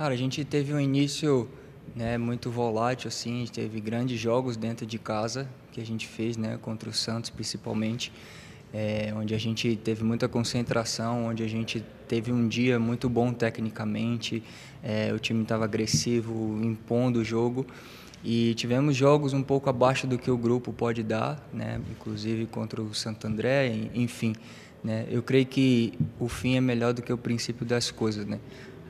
Cara, a gente teve um início né, muito volátil, assim, a gente teve grandes jogos dentro de casa que a gente fez, né, contra o Santos principalmente, é, onde a gente teve muita concentração, onde a gente teve um dia muito bom tecnicamente, é, o time estava agressivo, impondo o jogo. E tivemos jogos um pouco abaixo do que o grupo pode dar, né? inclusive contra o Santo André, enfim. Né? Eu creio que o fim é melhor do que o princípio das coisas. Né?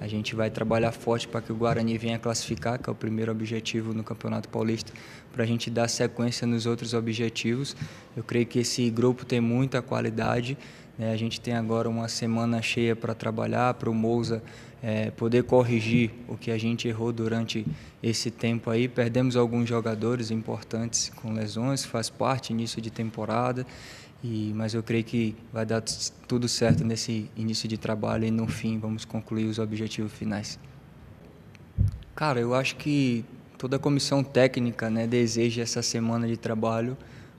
A gente vai trabalhar forte para que o Guarani venha classificar, que é o primeiro objetivo no Campeonato Paulista, para a gente dar sequência nos outros objetivos. Eu creio que esse grupo tem muita qualidade. Né, a gente tem agora uma semana cheia para trabalhar, para o Mousa é, poder corrigir o que a gente errou durante esse tempo aí. Perdemos alguns jogadores importantes com lesões, faz parte início de temporada, e, mas eu creio que vai dar tudo certo nesse início de trabalho e no fim vamos concluir os objetivos finais. Cara, eu acho que toda a comissão técnica né, deseja essa semana de trabalho,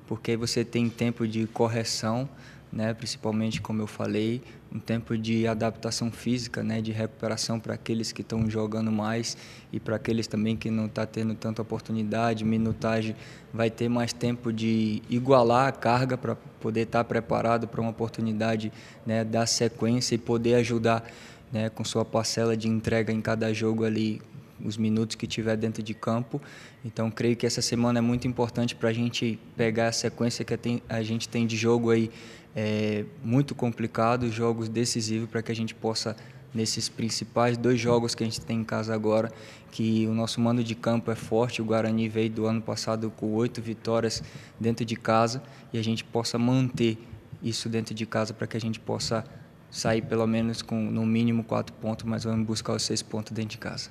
porque aí você tem tempo de correção né? Principalmente como eu falei, um tempo de adaptação física, né? De recuperação para aqueles que estão jogando mais e para aqueles também que não está tendo tanta oportunidade, minutagem, vai ter mais tempo de igualar a carga para poder estar tá preparado para uma oportunidade, né? da sequência e poder ajudar, né? Com sua parcela de entrega em cada jogo ali os minutos que tiver dentro de campo. Então, creio que essa semana é muito importante para a gente pegar a sequência que a gente tem de jogo aí é, muito complicado, jogos decisivos para que a gente possa nesses principais dois jogos que a gente tem em casa agora, que o nosso mando de campo é forte, o Guarani veio do ano passado com oito vitórias dentro de casa e a gente possa manter isso dentro de casa para que a gente possa sair pelo menos com no mínimo quatro pontos, mas vamos buscar os seis pontos dentro de casa.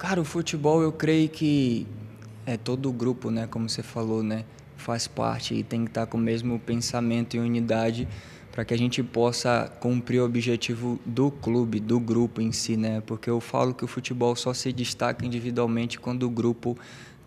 Cara, o futebol eu creio que é todo grupo, né, como você falou, né, faz parte e tem que estar tá com o mesmo pensamento e unidade para que a gente possa cumprir o objetivo do clube, do grupo em si, né? Porque eu falo que o futebol só se destaca individualmente quando o grupo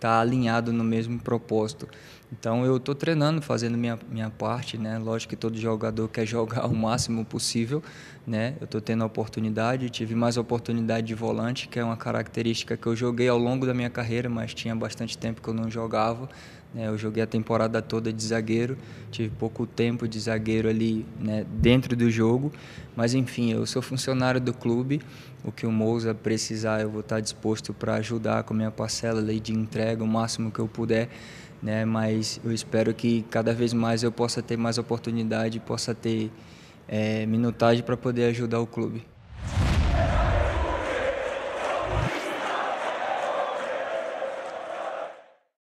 estar tá alinhado no mesmo propósito. Então eu estou treinando, fazendo minha, minha parte, né? Lógico que todo jogador quer jogar o máximo possível, né? Eu estou tendo a oportunidade, tive mais oportunidade de volante, que é uma característica que eu joguei ao longo da minha carreira, mas tinha bastante tempo que eu não jogava, né? Eu joguei a temporada toda de zagueiro, tive pouco tempo de zagueiro ali né, dentro do jogo, mas enfim, eu sou funcionário do clube. O que o Mousa precisar, eu vou estar disposto para ajudar com minha parcela ali de entrega, o máximo que eu puder. Né? Mas eu espero que cada vez mais eu possa ter mais oportunidade, possa ter é, minutagem para poder ajudar o clube.